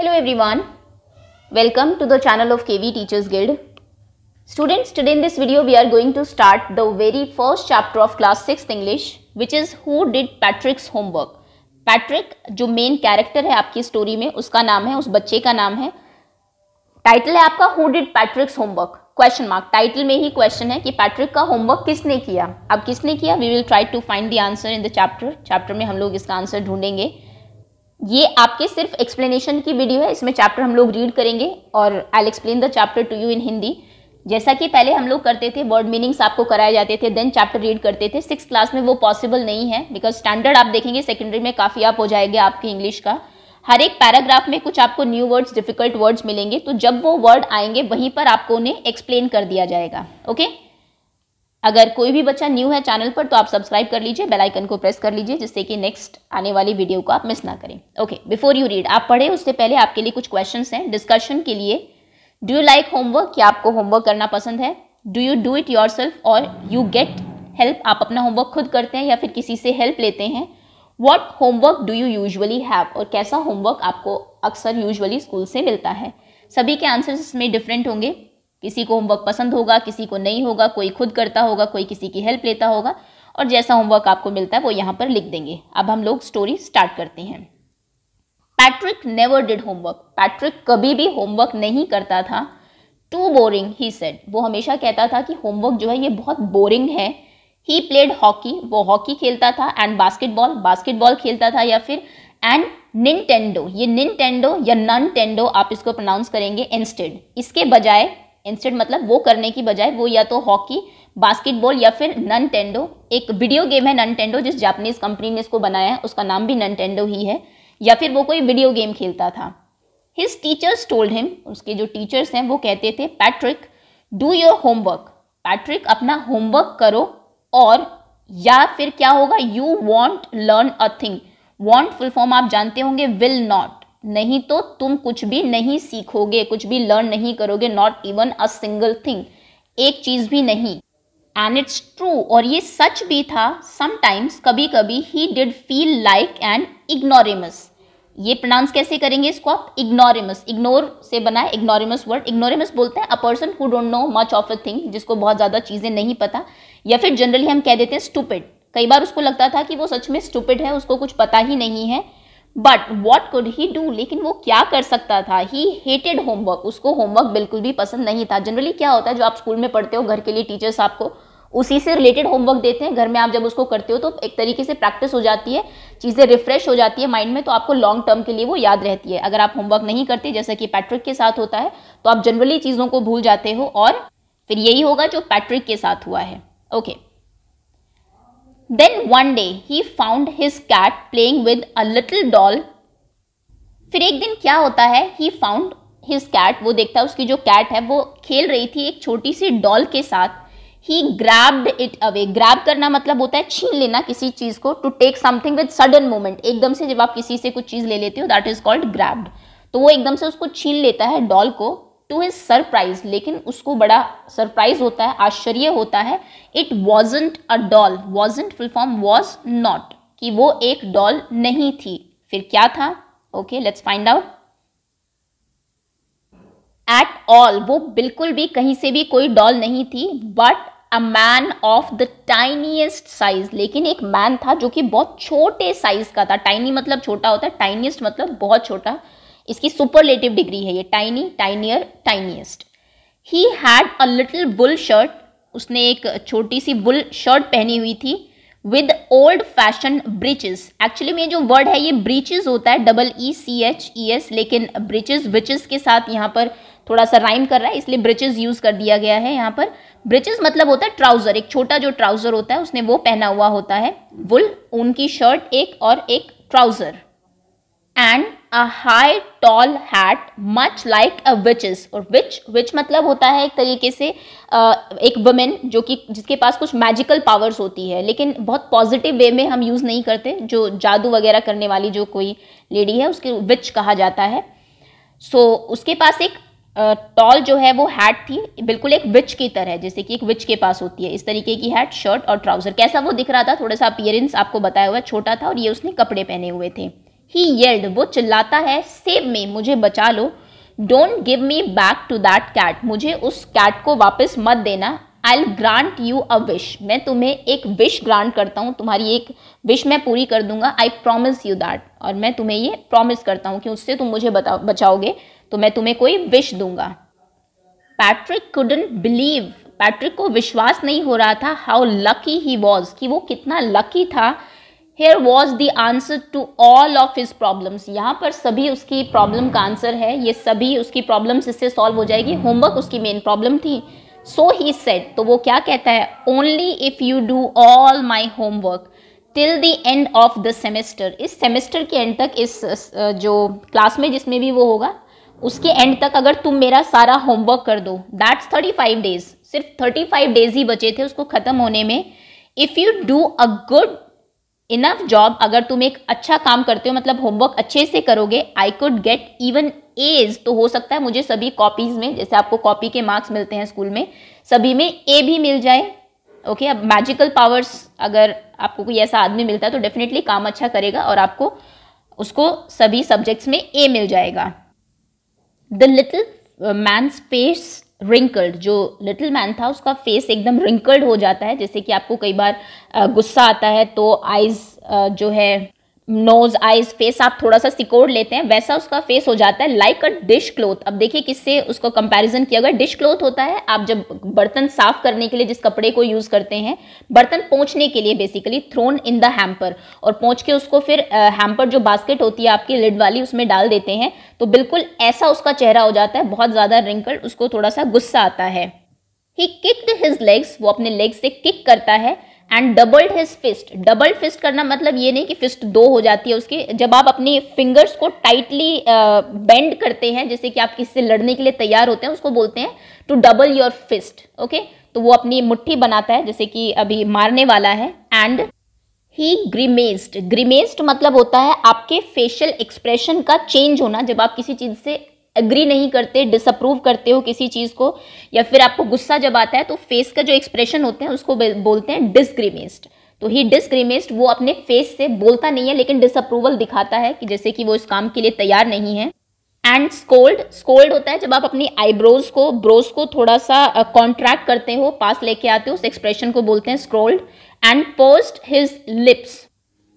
Hello everyone welcome to the channel of KV teachers guild students today in this video we are going to start the very first chapter of class six English which is who did Patrick's homework Patrick जो main character है आपकी story में उसका नाम है उस बच्चे का नाम है टाइटल है आपका who did Patrick's homework question mark title में ही क्वेश्चन है कि पैट्रिक का होमवर्क किसने किया अब किसने किया we will try to find the answer in the chapter chapter में हम लोग इसका आंसर ढूंढेंगे ये आपके सिर्फ एक्सप्लेनेशन की वीडियो है इसमें चैप्टर हम लोग रीड करेंगे और I explain the chapter to you in Hindi जैसा कि पहले हम लोग करते थे वर्ड मीनिंग्स आपको कराए जाते थे देन चैप्टर रीड करते थे सिक्स क्लास में वो पॉसिबल नहीं है बिकॉज स्टैंडर्ड आप देखेंगे सेकेंडरी में काफ़ी आप हो जाएगा आपके इंग्लिश का हर एक पैराग्राफ में कुछ आपको न्यू वर्ड्स डिफिकल्ट वर्ड्स मिलेंगे तो जब वो वर्ड आएंगे वहीं पर आपको उन्हें एक्सप्लेन कर दिया जाएगा ओके okay? अगर कोई भी बच्चा न्यू है चैनल पर तो आप सब्सक्राइब कर लीजिए बेल आइकन को प्रेस कर लीजिए जिससे कि नेक्स्ट आने वाली वीडियो को आप मिस ना करें ओके बिफोर यू रीड आप पढ़े उससे पहले आपके लिए कुछ क्वेश्चन हैं डिस्कशन के लिए डू यू लाइक होमवर्क क्या आपको होमवर्क करना पसंद है do you do it yourself और यू गेट हेल्प आप अपना होमवर्क खुद करते हैं या फिर किसी से हेल्प लेते हैं what homework do you usually have और कैसा होमवर्क आपको अक्सर यूजअली स्कूल से मिलता है सभी के आंसर्स इसमें डिफरेंट होंगे किसी को होमवर्क पसंद होगा किसी को नहीं होगा कोई खुद करता होगा कोई किसी की हेल्प लेता होगा और जैसा होमवर्क आपको मिलता है वो यहाँ पर लिख देंगे अब हम लोग स्टोरी स्टार्ट करते हैं Patrick never did homework Patrick कभी भी होमवर्क नहीं करता था टू बोरिंग ही सेड वो हमेशा कहता था कि होमवर्क जो है ये बहुत बोरिंग है ही प्लेड हॉकी वो हॉकी खेलता था एंड बास्केटबॉल बास्केटबॉल खेलता था या फिर एंड निनटेंडो ये निनटेंडो या नन टेंडो आप इसको प्रोनाउंस करेंगे इंस्टेड इसके बजाय इंस्टेंट मतलब वो करने की बजाय वो या तो हॉकी बास्केटबॉल या फिर नन टेंडो एक वीडियो गेम है नन टेंडो जिस जापनीज कंपनी ने इसको बनाया है उसका नाम भी नन टेंडो ही है या फिर वो कोई वीडियो गेम खेलता था हिज टीचर्स टोल्ड हिम उसके जो टीचर्स हैं वो कहते थे Patrick do your homework Patrick अपना होमवर्क करो और या फिर क्या होगा you won't learn a thing won't full form आप जानते होंगे विल नॉट नहीं तो तुम कुछ भी नहीं सीखोगे कुछ भी लर्न नहीं करोगे not even a single thing एक चीज़ भी नहीं एंड इट्स ट्रू और ये सच भी था समटाइम्स कभी कभी he did feel like and ignoramus ये प्रोनाउंस कैसे करेंगे इसको आप इग्नोरेमस इग्नोर से बना है इग्नोरेमस वर्ड इग्नोरेमस बोलते हैं a person who don't know much of a thing जिसको बहुत ज़्यादा चीज़ें नहीं पता या फिर जनरली हम कह देते हैं स्टूपिड कई बार उसको लगता था कि वो सच में स्टूपिड है उसको कुछ पता ही नहीं है but what could he do लेकिन वो क्या कर सकता था ही हेटेड होमवर्क उसको होमवर्क बिल्कुल भी पसंद नहीं था जनरली क्या होता है जो आप स्कूल में पढ़ते हो घर के लिए टीचर्स आपको उसी से रिलेटेड होमवर्क देते हैं घर में आप जब उसको करते हो तो एक तरीके से प्रैक्टिस हो जाती है चीज़ें रिफ्रेश हो जाती है माइंड में तो आपको लॉन्ग टर्म के लिए वो याद रहती है अगर आप होमवर्क नहीं करते जैसा कि पैट्रिक के साथ होता है तो आप जनरली चीज़ों को भूल जाते हो और फिर यही होगा जो पैट्रिक के साथ हुआ है okay okay. Then one day he found his cat playing with a little doll. फिर एक दिन क्या होता है ही फाउंड हिज कैट वो देखता है उसकी जो कैट है वो खेल रही थी एक छोटी सी डॉल के साथ ही ग्रैब्ड इट अवे ग्रैब करना मतलब होता है छीन लेना किसी चीज़ को to take something with sudden movement एकदम से जब आप किसी से कुछ चीज़ ले लेते हो दैट इज कॉल्ड ग्रैब्ड तो वो एकदम से उसको छीन लेता है डॉल को टू हिज सरप्राइज लेकिन उसको बड़ा सरप्राइज होता है आश्चर्य होता है it wasn't a doll wasn't full form was not कि वो एक डॉल नहीं थी फिर क्या था okay let's find out at all वो बिल्कुल भी कहीं से भी कोई डॉल नहीं थी but a man of the tiniest size लेकिन एक मैन था जो कि बहुत छोटे साइज का था टाइनी मतलब छोटा होता है टाइनीस्ट मतलब बहुत छोटा इसकी सुपरलेटिव डिग्री है ये tiny tinier tiniest he had a little blue shirt उसने एक छोटी सी बुल शर्ट पहनी हुई थी with old fashion breeches actually में जो वर्ड है ये ब्रिचेस होता है double E C H E S लेकिन ब्रिचेस विचेस के साथ यहाँ पर थोड़ा सा राइम कर रहा है इसलिए ब्रिचेस यूज़ कर दिया गया है यहाँ पर ब्रिचेस मतलब होता है ट्राउज़र एक छोटा जो ट्राउज़र होता है उसने वो पहना हुआ होता है वुल ऊन की शर्ट एक और एक trouser and a high tall hat much like a witch's और witch witch मतलब होता है एक तरीके से एक वुमेन जो कि जिसके पास कुछ मैजिकल पावर्स होती है लेकिन बहुत पॉजिटिव वे में हम यूज़ नहीं करते जो जादू वगैरह करने वाली जो कोई लेडी है उसके विच कहा जाता है सो so, उसके पास एक टॉल जो है वो हैट थी बिल्कुल एक विच की तरह जैसे कि एक विच के पास होती है इस तरीके की हैट शर्ट और ट्राउज़र कैसा वो दिख रहा था थोड़ा सा अपियरेंस आपको बताया हुआ छोटा था और ये उसने कपड़े पहने हुए थे ही येल्ड वो चिल्लाता है सेव मी मुझे बचा लो don't give me back to that cat मुझे उस कैट को वापस मत देना I grant you a wish मैं तुम्हें एक विश ग्रांट करता हूँ तुम्हारी एक विश मैं पूरी कर दूंगा आई प्रोमिस यू दैट और मैं तुम्हें ये प्रॉमिस करता हूँ कि उससे तुम मुझे बचाओगे तो मैं तुम्हें कोई विश दूंगा पैट्रिक कुडन बिलीव पैट्रिक को विश्वास नहीं हो रहा था हाउ लकी ही वॉज कि वो कितना लकी था here was the answer to all of his problems यहाँ पर सभी उसकी प्रॉब्लम का आंसर है ये सभी उसकी प्रॉब्लम्स इससे सॉल्व हो जाएगी होमवर्क उसकी मेन प्रॉब्लम थी सो ही सेट तो वो क्या कहता है only if you do all my homework till the end of the semester इस सेमेस्टर के एंड तक इस जो क्लास में जिसमें भी वो होगा उसके एंड तक अगर तुम मेरा सारा होमवर्क कर दो दैट्स थर्टी फाइव डेज सिर्फ थर्टी फाइव डेज ही बचे थे उसको ख़त्म होने में if you do a good enough job अगर तुम एक अच्छा काम करते हो मतलब होमवर्क अच्छे से करोगे I could get even A's तो हो सकता है मुझे सभी कॉपीज में जैसे आपको कॉपी के मार्क्स मिलते हैं स्कूल में सभी में ए भी मिल जाए ओके okay, अब मैजिकल पावर्स अगर आपको कोई ऐसा आदमी मिलता है तो डेफिनेटली काम अच्छा करेगा और आपको उसको सभी सब्जेक्ट्स में ए मिल जाएगा the little man's face wrinkled जो लिटिल मैन था उसका फेस एकदम रिंकल्ड हो जाता है जैसे कि आपको कई बार गुस्सा आता है तो आइज़ जो है नोज आईज फेस आप थोड़ा सा सिकोड़ लेते हैं वैसा उसका फेस हो जाता है लाइक अ डिश क्लोथ अब देखिए किससे उसको कंपैरिजन किया गया डिश क्लोथ होता है आप जब बर्तन साफ करने के लिए जिस कपड़े को यूज़ करते हैं बर्तन पहुंचने के लिए basically thrown in the hamper और पहुंच के उसको फिर हैम्पर जो बास्केट होती है आपकी लिड वाली उसमें डाल देते हैं तो बिल्कुल ऐसा उसका चेहरा हो जाता है बहुत ज़्यादा रिंकल उसको थोड़ा सा गुस्सा आता है ही किक्ड हिज लेग्स वो अपने लेग से किक करता है and doubled his fist double fist करना मतलब ये नहीं कि फिस्ट दो हो जाती है उसकी जब आप अपनी फिंगर्स को टाइटली बेंड uh, करते हैं जैसे कि आप किसी से लड़ने के लिए तैयार होते हैं उसको बोलते हैं to double your fist okay तो वो अपनी मुट्ठी बनाता है जैसे कि अभी मारने वाला है एंड ही ग्रीमेस्ड ग्रीमेस्ड मतलब होता है आपके फेशियल एक्सप्रेशन का चेंज होना जब आप किसी चीज़ से एग्री नहीं करते डिसअप्रूव करते हो किसी चीज़ को या फिर आपको गुस्सा जब आता है तो फेस का जो एक्सप्रेशन होते हैं उसको बोलते हैं डिसग्रीमेस्ड तो ही डिसग्रीमेस्ड वो अपने फेस से बोलता नहीं है लेकिन डिसअप्रूवल दिखाता है कि जैसे कि वो इस काम के लिए तैयार नहीं है एंड स्कोल्ड स्कोल्ड होता है जब आप अपनी आईब्रोज को ब्रोज को थोड़ा सा कॉन्ट्रैक्ट uh, करते हो पास लेके आते हो उस एक्सप्रेशन को बोलते हैं scowled and pursed his lips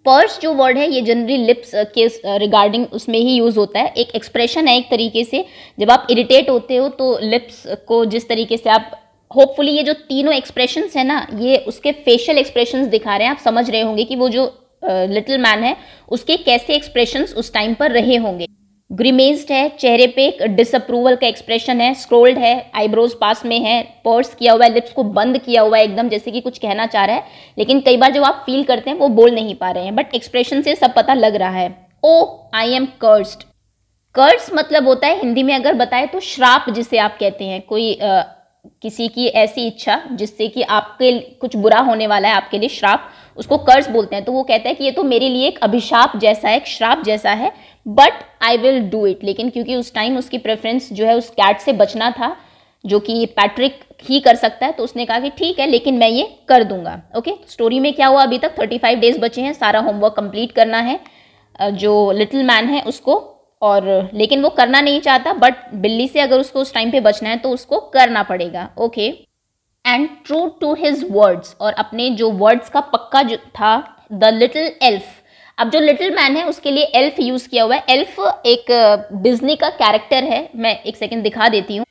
purse जो वर्ड है ये जनरली लिप्स के रिगार्डिंग उसमें ही यूज़ होता है एक एक्सप्रेशन है एक तरीके से जब आप इरिटेट होते हो तो लिप्स को जिस तरीके से आप होपफुली ये जो तीनों एक्सप्रेशन है ना ये उसके फेशियल एक्सप्रेशन दिखा रहे हैं आप समझ रहे होंगे कि वो जो लिटिल uh, मैन है उसके कैसे एक्सप्रेशन उस टाइम पर रहे होंगे ग्रीमेज्ड है चेहरे पे डिसअप्रूवल का एक्सप्रेशन है स्क्रोल्ड है आईब्रोज पास में है पर्स किया हुआ है लिप्स को बंद किया हुआ है एकदम जैसे कि कुछ कहना चाह रहा है लेकिन कई बार जब आप फील करते हैं वो बोल नहीं पा रहे हैं बट एक्सप्रेशन से सब पता लग रहा है ओ आई एम कर्स्ड कर्स मतलब होता है हिंदी में अगर बताए तो श्राप जिसे आप कहते हैं कोई आ, किसी की ऐसी इच्छा जिससे कि आपके कुछ बुरा होने वाला है आपके लिए श्राप उसको कर्ज बोलते हैं तो वो कहता है कि ये तो मेरे लिए एक अभिशाप जैसा है एक श्राप जैसा है but I will do it लेकिन क्योंकि उस टाइम उसकी प्रेफरेंस जो है उस कैट से बचना था जो कि पैट्रिक ही कर सकता है तो उसने कहा कि ठीक है लेकिन मैं ये कर दूंगा ओके स्टोरी में क्या हुआ अभी तक थर्टी फाइव डेज बचे हैं सारा होमवर्क कंप्लीट करना है जो लिटिल मैन है उसको और लेकिन वो करना नहीं चाहता बट बिल्ली से अगर उसको उस टाइम पे बचना है तो उसको करना पड़ेगा okay and true to his words और अपने जो वर्ड्स का पक्का जो था द लिटिल एल्फ अब जो लिटिल मैन है उसके लिए एल्फ यूज़ किया हुआ है एल्फ एक बिजनी का कैरेक्टर है मैं एक सेकेंड दिखा देती हूँ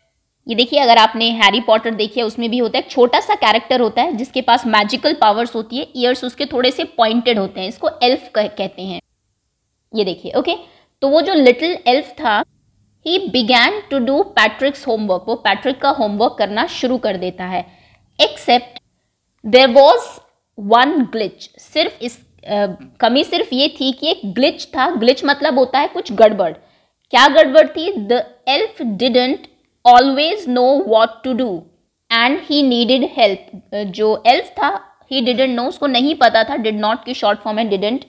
ये देखिए अगर आपने हैरी पॉटर देखी है उसमें भी होता है छोटा सा कैरेक्टर होता है जिसके पास मैजिकल पावर्स होती है ईयर्स उसके थोड़े से पॉइंटेड होते हैं इसको एल्फ कह, कहते हैं ये देखिए ओके तो वो जो लिटिल एल्फ था he began to do Patrick's homework वो पैट्रिक का होमवर्क करना शुरू कर देता है except there was one glitch सिर्फ इस आ, कमी सिर्फ ये थी कि एक ग्लिच था ग्लिच मतलब होता है कुछ गड़बड़ क्या गड़बड़ थी the elf didn't always know what to do and he needed help जो एल्फ था ही डिडेंट नो उसको नहीं पता था डिड नॉट की शॉर्ट फॉर्म है डिडेंट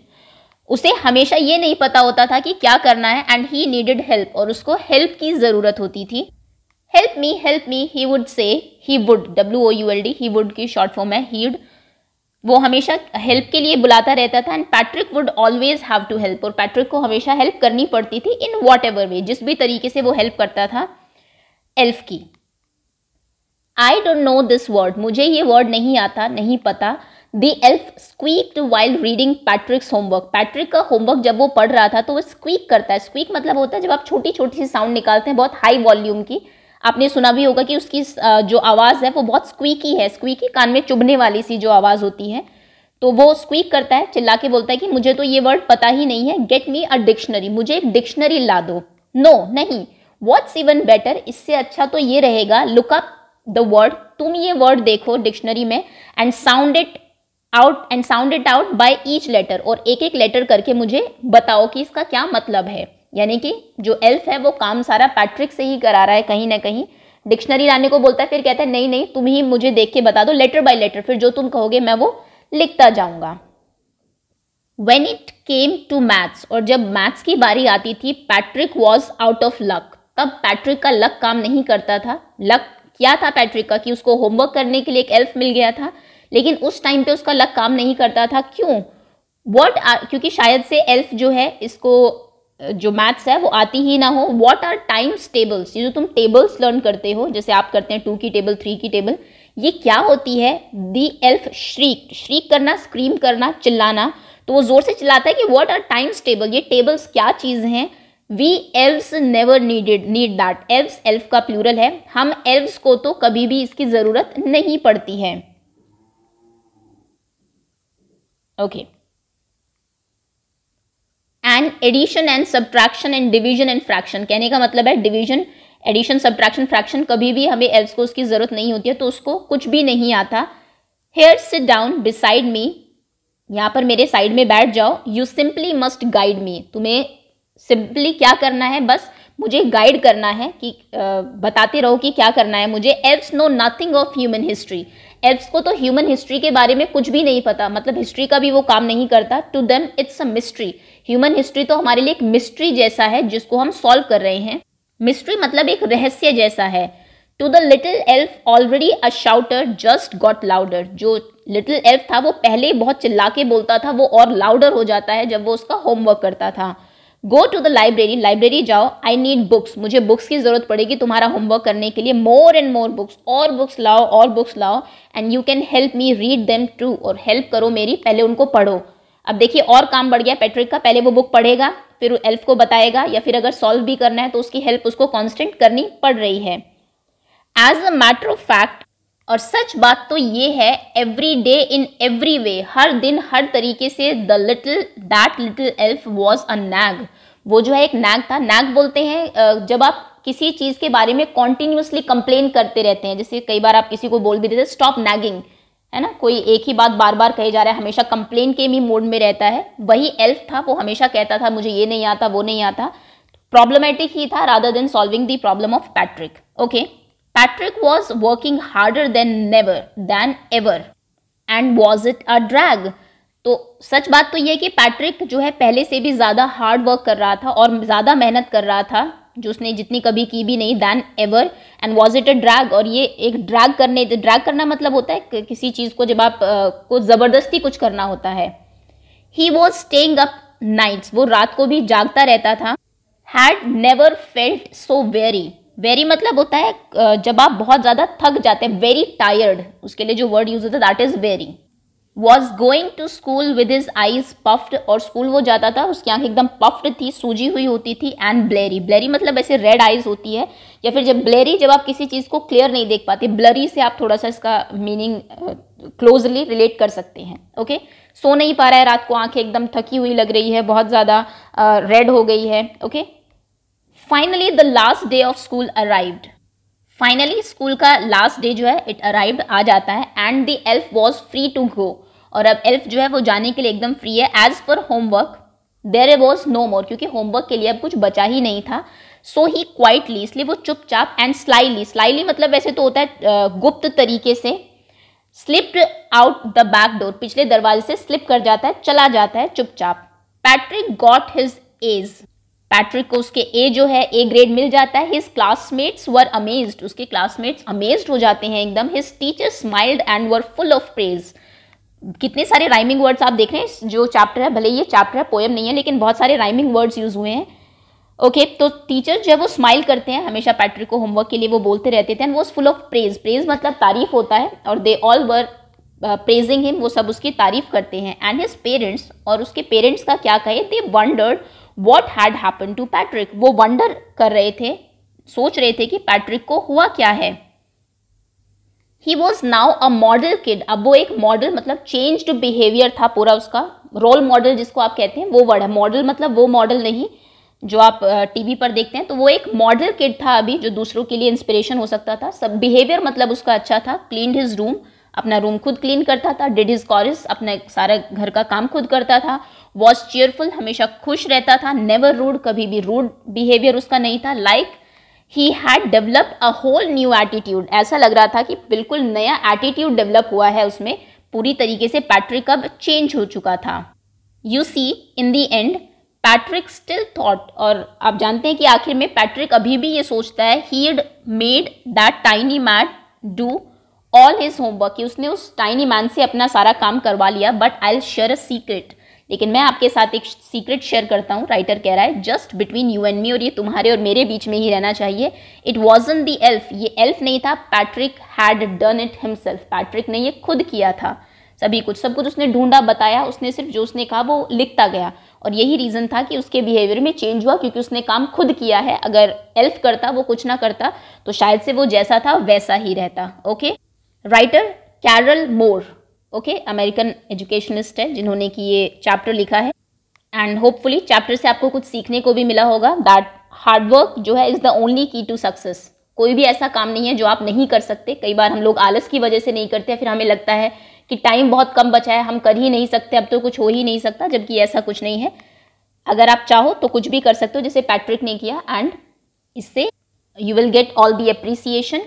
उसे हमेशा ये नहीं पता होता था कि क्या करना है एंड ही नीडेड हेल्प और उसको हेल्प की ज़रूरत होती थी help me help me he would say he would W O U L D he would की शॉर्ट फॉर्म है हीड वो हमेशा हेल्प के लिए बुलाता रहता था and Patrick would always have to help और पैट्रिक को हमेशा हेल्प करनी पड़ती थी इन वॉट एवर वे जिस भी तरीके से वो हेल्प करता था एल्फ की I don't know this word मुझे ये वर्ड नहीं आता नहीं पता the elf squeaked while reading Patrick's homework Patrick का होमवर्क जब वो पढ़ रहा था तो वो स्क्वीक करता है स्क्वीक मतलब होता है जब आप छोटी छोटी सी साउंड निकालते हैं बहुत हाई वॉल्यूम की आपने सुना भी होगा कि उसकी जो आवाज़ है वो बहुत स्क्वीकी है स्क्वीकी कान में चुभने वाली सी जो आवाज़ होती है तो वो स्क्वीक करता है चिल्ला के बोलता है कि मुझे तो ये वर्ड पता ही नहीं है गेट मी अ डिक्शनरी मुझे एक डिक्शनरी ला दो नो no, नहीं वॉट्स इवन बेटर इससे अच्छा तो ये रहेगा लुकअप द वर्ड तुम ये वर्ड देखो डिक्शनरी में and sound it out and sound it out by each letter और एक एक लेटर करके मुझे बताओ कि इसका क्या मतलब है यानी कि जो एल्फ है वो काम सारा पैट्रिक से ही करा रहा है कहीं ना कहीं डिक्शनरी लाने को बोलता है फिर कहता है नहीं नहीं तुम ही मुझे देख के बता दो लेटर बाय लेटर फिर जो तुम कहोगे मैं वो लिखता जाऊंगा when it came to maths और जब मैथ्स की बारी आती थी Patrick was out of luck तब पैट्रिक का लक काम नहीं करता था लक क्या था पैट्रिक का कि उसको होमवर्क करने के लिए एक एल्फ मिल गया था लेकिन उस टाइम पे उसका लक काम नहीं करता था क्यों वॉट क्योंकि शायद से एल्फ जो है इसको जो मैथ्स है वो आती ही ना हो वॉट आर टाइम्स टेबल्स ये जो तुम टेबल्स लर्न करते हो जैसे आप करते हैं टू की टेबल थ्री की टेबल ये क्या होती है दी एल्फ श्रीक श्रीक करना स्क्रीम करना चिल्लाना तो वो जोर से चिल्लाता है कि वॉट आर टाइम्स टेबल ये टेबल्स क्या चीज़ हैं we elves never needed need that elves elf का प्लूरल है हम एल्व्स को तो कभी भी इसकी ज़रूरत नहीं पड़ती है okay okay. And addition and subtraction and division and fraction कहने का मतलब है डिवीजन एडिशन सब्ट्रैक्शन फ्रैक्शन कभी भी हमें एल्स को उसकी ज़रूरत नहीं होती है तो उसको कुछ भी नहीं आता here sit down beside me यहाँ पर मेरे साइड में बैठ जाओ you simply must guide me तुम्हें सिंपली क्या करना है बस मुझे गाइड करना है कि बताते रहो कि क्या करना है मुझे elves know nothing of human history elves को तो ह्यूमन हिस्ट्री के बारे में कुछ भी नहीं पता मतलब हिस्ट्री का भी वो काम नहीं करता to them it's a mystery human history तो हमारे लिए एक मिस्ट्री जैसा है जिसको हम सॉल्व कर रहे हैं मिस्ट्री मतलब एक रहस्य जैसा है to the little elf already a shouter just got louder जो लिटिल एल्फ था वो पहले बहुत चिल्ला के बोलता था वो और लाउडर हो जाता है जब वो उसका होमवर्क करता था go to the library library जाओ आई नीड बुक्स मुझे बुक्स की ज़रूरत पड़ेगी तुम्हारा होमवर्क करने के लिए मोर एंड मोर बुक्स और बुक्स लाओ और बुक्स लाओ and you can help me read them too और हेल्प करो मेरी पहले उनको पढ़ो अब देखिए और काम बढ़ गया पैट्रिक का पहले वो बुक पढ़ेगा फिर एल्फ को बताएगा या फिर अगर सॉल्व भी करना है तो उसकी हेल्प उसको कॉन्स्टेंट करनी पड़ रही है as a matter of fact और सच बात तो ये है every day in every way हर दिन हर तरीके से the little that little elf was a nag वो जो है एक नैग था नैग बोलते हैं जब आप किसी चीज़ के बारे में कॉन्टिन्यूसली कंप्लेन करते रहते हैं जैसे कई बार आप किसी को बोल भी देते स्टॉप नैगिंग है ना कोई एक ही बात बार बार कहे जा रहा है हमेशा कंप्लेन के भी मूड में रहता है वही एल्फ था वो हमेशा कहता था मुझे ये नहीं आता वो नहीं आता प्रॉब्लमेटिक ही था rather than solving the problem of Patrick okay Patrick was working harder than never, than ever. And was it a drag? तो सच बात तो ये कि पैट्रिक जो है पहले से भी ज़्यादा हार्ड वर्क कर रहा था और ज़्यादा मेहनत कर रहा था जो उसने जितनी कभी की भी नहीं than ever and was it a drag और ये एक ड्रैग करने ड्रैग करना मतलब होता है कि किसी चीज़ को जब आप को ज़बरदस्ती कुछ करना होता है he was staying up nights वो रात को भी जागता रहता था had never felt so very very मतलब होता है जब आप बहुत ज़्यादा थक जाते हैं वेरी टायर्ड उसके लिए जो वर्ड यूज होता है that is very was going to school with his eyes puffed और स्कूल वो जाता था उसकी आंखें एकदम पफ्ड थी सूजी हुई होती थी एंड ब्लेरी ब्लेरी मतलब ऐसे रेड आईज होती है या फिर जब ब्लेरी जब आप किसी चीज़ को क्लियर नहीं देख पाते ब्लरी से आप थोड़ा सा इसका मीनिंग क्लोजली रिलेट कर सकते हैं ओके okay? सो नहीं पा रहा है रात को आंखें एकदम थकी हुई लग रही है बहुत ज़्यादा रेड हो गई है okay okay? Finally the last day of school arrived finally school का लास्ट डे जो है इट अराइव्ड आ जाता है and the elf was free to go और अब एल्फ जो है वो जाने के लिए एकदम फ्री है एज पर homework there was no more क्योंकि होमवर्क के लिए अब कुछ बचा ही नहीं था सो ही क्वाइटली इसलिए वो चुपचाप एंड स्लाइली स्लाइली मतलब वैसे तो होता है गुप्त तरीके से slipped out the back door पिछले दरवाजे से स्लिप कर जाता है चला जाता है चुपचाप Patrick got his A's Patrick को उसके ए जो है ए ग्रेड मिल जाता है हिज क्लासमेट्स वर अमेज्ड उसके क्लासमेट्स अमेज्ड हो जाते हैं एकदम his teacher smiled and were full of praise कितने सारे राइमिंग वर्ड्स आप देख रहे हैं जो चैप्टर है भले ये चैप्टर है पोएम नहीं है लेकिन बहुत सारे राइमिंग वर्ड्स यूज हुए हैं ओके okay, तो टीचर जो है वो स्माइल करते हैं हमेशा पैट्रिक को होमवर्क के लिए वो बोलते रहते थे एंड वो फुल ऑफ प्रेज प्रेज मतलब तारीफ होता है और they all were praising him वो सब उसकी तारीफ करते हैं एंड हिज पेरेंट्स और उसके पेरेंट्स का क्या कहे they wondered what had happen to Patrick वो वंडर कर रहे थे सोच रहे थे कि पैट्रिक को हुआ क्या है he was now a model kid अब वो एक मॉडल मतलब चेंज्ड बिहेवियर था पूरा उसका रोल मॉडल जिसको आप कहते हैं वो वर्ड है मॉडल मतलब वो मॉडल नहीं जो आप टीवी पर देखते हैं तो वो एक मॉडल किड था अभी जो दूसरों के लिए इंस्पिरेशन हो सकता था सब बिहेवियर मतलब उसका अच्छा था क्लीन हिज रूम अपना रूम खुद क्लीन करता था डिड हिज कॉरिस अपने सारा घर का काम खुद करता था वॉज चेयरफुल हमेशा खुश रहता था नेवर रूड कभी भी रूड बिहेवियर उसका नहीं था like he had develop a whole new attitude ऐसा लग रहा था कि बिल्कुल नया एटीट्यूड डेवलप हुआ है उसमें पूरी तरीके से पैट्रिक अब चेंज हो चुका था you see in the end Patrick still thought और आप जानते हैं कि आखिर में पैट्रिक अभी भी ये सोचता है he made that tiny man do all his homework उसने उस टाइनी मैन से अपना सारा काम करवा लिया but I share a secret लेकिन मैं आपके साथ एक सीक्रेट शेयर करता हूँ राइटर कह रहा है just between you and me और ये तुम्हारे और मेरे बीच में ही रहना चाहिए इट वॉजन दी एल्फ ये एल्फ नहीं था Patrick had done it himself Patrick ने ये खुद किया था सभी कुछ सब कुछ उसने ढूंढा बताया उसने सिर्फ जो उसने कहा वो लिखता गया और यही रीज़न था कि उसके बिहेवियर में चेंज हुआ क्योंकि उसने काम खुद किया है अगर एल्फ करता वो कुछ ना करता तो शायद से वो जैसा था वैसा ही रहता okay writer Carol Moore okay American educationist है जिन्होंने कि ये चैप्टर लिखा है एंड होपफुली चैप्टर से आपको कुछ सीखने को भी मिला होगा दैट हार्डवर्क जो है is the only key to success कोई भी ऐसा काम नहीं है जो आप नहीं कर सकते कई बार हम लोग आलस की वजह से नहीं करते फिर हमें लगता है कि टाइम बहुत कम बचा है हम कर ही नहीं सकते अब तो कुछ हो ही नहीं सकता जबकि ऐसा कुछ नहीं है अगर आप चाहो तो कुछ भी कर सकते हो जैसे पैट्रिक ने किया एंड इससे you will get all the appreciation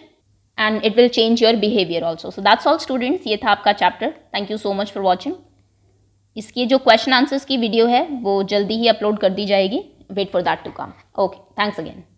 and it will change your behaviour also so that's all students ये था आपका chapter thank you so much for watching इसकी जो क्वेश्चन आंसर्स की वीडियो है वो जल्दी ही अपलोड कर दी जाएगी wait for that to come okay thanks again